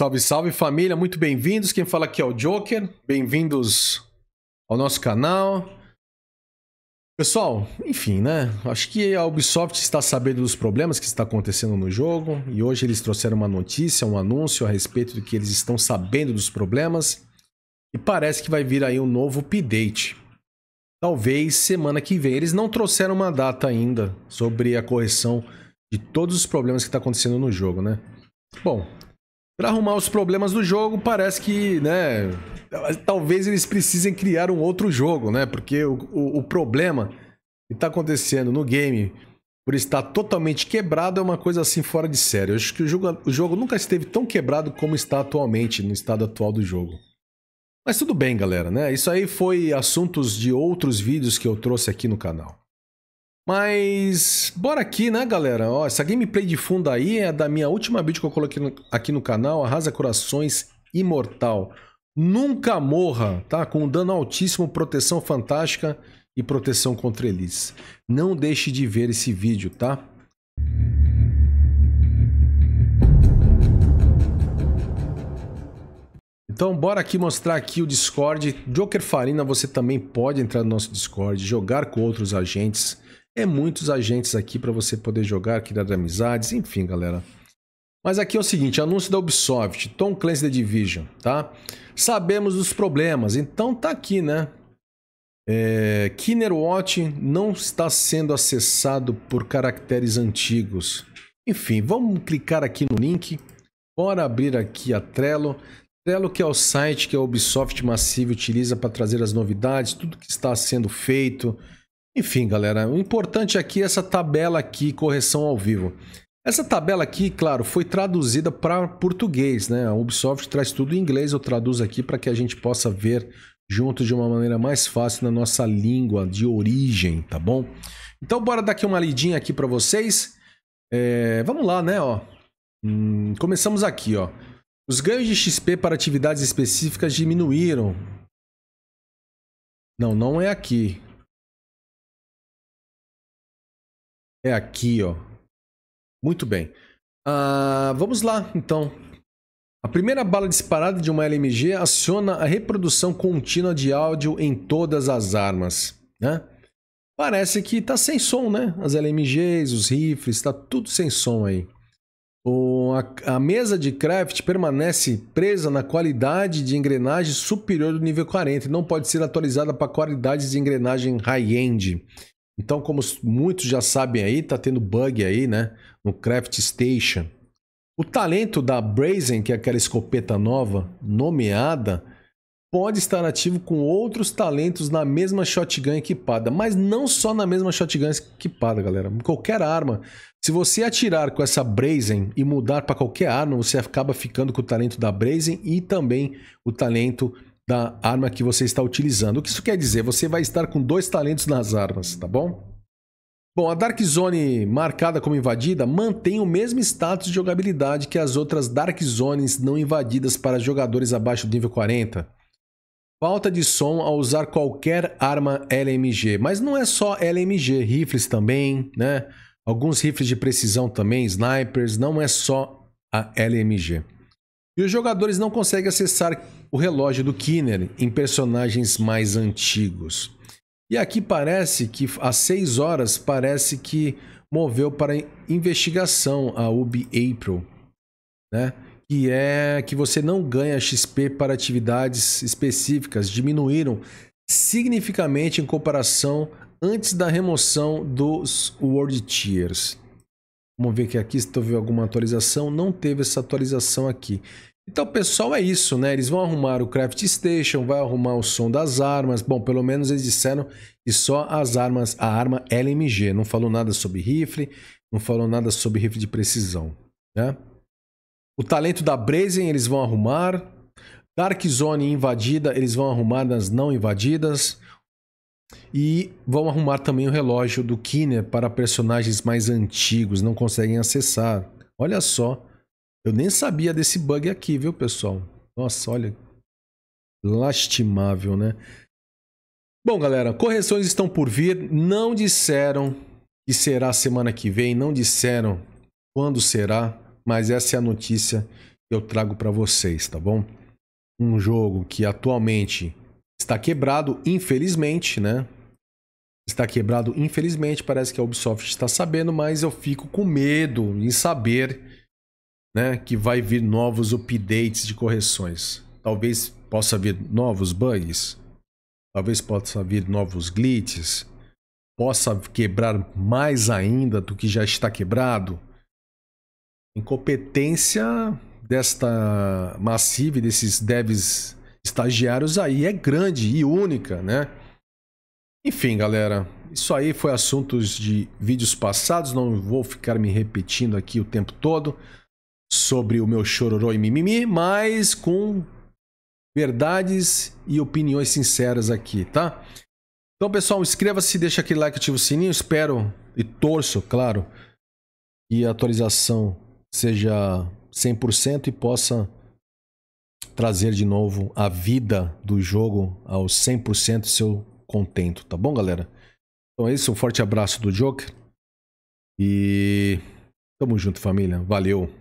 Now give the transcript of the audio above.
Salve, salve família, muito bem-vindos. Quem fala aqui é o Joker. Bem-vindos ao nosso canal. Pessoal, enfim, né? Acho que a Ubisoft está sabendo dos problemas que está acontecendo no jogo e hoje eles trouxeram uma notícia, um anúncio a respeito de que eles estão sabendo dos problemas e parece que vai vir aí um novo update. Talvez semana que vem. Eles não trouxeram uma data ainda sobre a correção de todos os problemas que está acontecendo no jogo, né? Bom, para arrumar os problemas do jogo, parece que, né? Talvez eles precisem criar um outro jogo, né? Porque o, o, o problema que está acontecendo no game por estar totalmente quebrado é uma coisa assim fora de série. Eu acho que o jogo, o jogo nunca esteve tão quebrado como está atualmente, no estado atual do jogo. Mas tudo bem, galera, né? Isso aí foi assuntos de outros vídeos que eu trouxe aqui no canal. Mas bora aqui, né, galera? Ó, essa gameplay de fundo aí é da minha última build que eu coloquei no, aqui no canal, Arrasa Corações Imortal. Nunca morra, tá? Com dano altíssimo, proteção fantástica e proteção contra eles. Não deixe de ver esse vídeo, tá? Então bora aqui mostrar aqui o Discord. Joker Farina, você também pode entrar no nosso Discord, jogar com outros agentes. É muitos agentes aqui para você poder jogar, criar amizades, enfim, galera. Mas aqui é o seguinte, anúncio da Ubisoft, Tom Clancy The Division, tá? Sabemos dos problemas, então tá aqui, né? É, não está sendo acessado por caracteres antigos. Enfim, vamos clicar aqui no link. Bora abrir aqui a Trello. Trello que é o site que a Ubisoft Massive utiliza para trazer as novidades, tudo que está sendo feito, enfim, galera, o importante aqui é essa tabela aqui, correção ao vivo. Essa tabela aqui, claro, foi traduzida para português, né? A Ubisoft traz tudo em inglês, eu traduzo aqui para que a gente possa ver junto de uma maneira mais fácil na nossa língua de origem, tá bom? Então, bora dar aqui uma lidinha aqui para vocês. É, vamos lá, né? Ó. Hum, começamos aqui, ó. Os ganhos de XP para atividades específicas diminuíram. Não, não é aqui. É aqui, ó. Muito bem. Uh, vamos lá, então. A primeira bala disparada de uma LMG aciona a reprodução contínua de áudio em todas as armas, né? Parece que tá sem som, né? As LMGs, os rifles, tá tudo sem som aí. O, a, a, mesa de craft permanece presa na qualidade de engrenagem superior do nível 40 e não pode ser atualizada para qualidades de engrenagem high-end. Então, como muitos já sabem aí, tá tendo bug aí, né? No Craft Station. O talento da Brazen, que é aquela escopeta nova, nomeada, pode estar ativo com outros talentos na mesma shotgun equipada, mas não só na mesma shotgun equipada, galera. Qualquer arma. Se você atirar com essa Brazen e mudar para qualquer arma, você acaba ficando com o talento da Brazen e também o talento da arma que você está utilizando. O que isso quer dizer? Você vai estar com dois talentos nas armas, tá bom? Bom, a Dark Zone marcada como invadida mantém o mesmo status de jogabilidade que as outras Dark Zones não invadidas para jogadores abaixo do nível 40. Falta de som ao usar qualquer arma LMG, mas não é só LMG, rifles também, né? Alguns rifles de precisão também, snipers, não é só a LMG. E os jogadores não conseguem acessar o relógio do Kinner em personagens mais antigos. E aqui parece que às seis horas parece que moveu para investigação a UB April, né? que é que você não ganha XP para atividades específicas, diminuíram significativamente em comparação antes da remoção dos World Tiers. Vamos ver que aqui se teve alguma atualização, não teve essa atualização aqui. Então, pessoal, é isso, né? Eles vão arrumar o Craft Station, vai arrumar o som das armas. Bom, pelo menos eles disseram que só as armas, a arma LMG. Não falou nada sobre rifle, não falou nada sobre rifle de precisão, né? O talento da Brazen eles vão arrumar. Dark Zone invadida, eles vão arrumar nas não invadidas. E vão arrumar também o relógio do Kinner para personagens mais antigos, não conseguem acessar. Olha só eu nem sabia desse bug aqui, viu, pessoal? Nossa, olha. Lastimável, né? Bom, galera, correções estão por vir. Não disseram que será semana que vem, não disseram quando será, mas essa é a notícia que eu trago para vocês, tá bom? Um jogo que atualmente está quebrado, infelizmente, né? Está quebrado, infelizmente. Parece que a Ubisoft está sabendo, mas eu fico com medo em saber né, que vai vir novos updates de correções. Talvez possa vir novos bugs, talvez possa vir novos glitches, possa quebrar mais ainda do que já está quebrado. Incompetência desta massiva desses devs estagiários aí é grande e única, né? Enfim, galera, isso aí foi assuntos de vídeos passados, não vou ficar me repetindo aqui o tempo todo sobre o meu chororô e mimimi, mas com verdades e opiniões sinceras aqui, tá? Então, pessoal, inscreva-se, deixa aquele like, ativa o sininho. Espero e torço, claro, que a atualização seja 100% e possa trazer de novo a vida do jogo aos 100% seu contento, tá bom, galera? Então é isso, um forte abraço do Joker e tamo junto, família. Valeu!